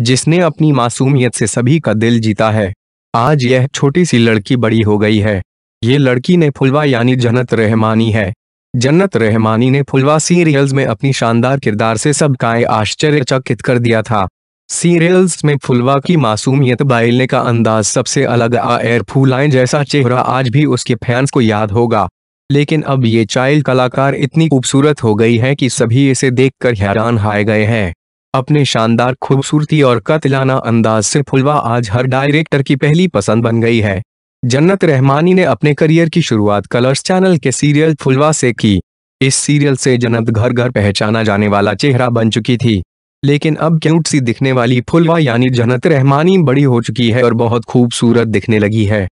जिसने अपनी मासूमियत से सभी का दिल जीता है आज यह छोटी सी लड़की बड़ी हो गई है ये लड़की ने फुलवा यानी जन्नत रहमानी है जन्नत रहमानी ने फुलवा सीरियल्स में अपनी शानदार किरदार से सबकाए आश्चर्यचकित कर दिया था सीरियल्स में फुलवा की मासूमियत बायलने का अंदाज सबसे अलग आर फूलाएं जैसा चेहरा आज भी उसके फैंस को याद होगा लेकिन अब ये चाइल्ड कलाकार इतनी खूबसूरत हो गई है कि सभी इसे देखकर हैरान हाए गए हैं अपने शानदार खूबसूरती और कतलाना अंदाज से फुलवा आज हर डायरेक्टर की पहली पसंद बन गई है जन्नत रहमानी ने अपने करियर की शुरुआत कलर्स चैनल के सीरियल फुलवा से की इस सीरियल से जन्नत घर घर पहचाना जाने वाला चेहरा बन चुकी थी लेकिन अब क्यूट सी दिखने वाली फुलवा यानी जन्नत रहमानी बड़ी हो चुकी है और बहुत खूबसूरत दिखने लगी है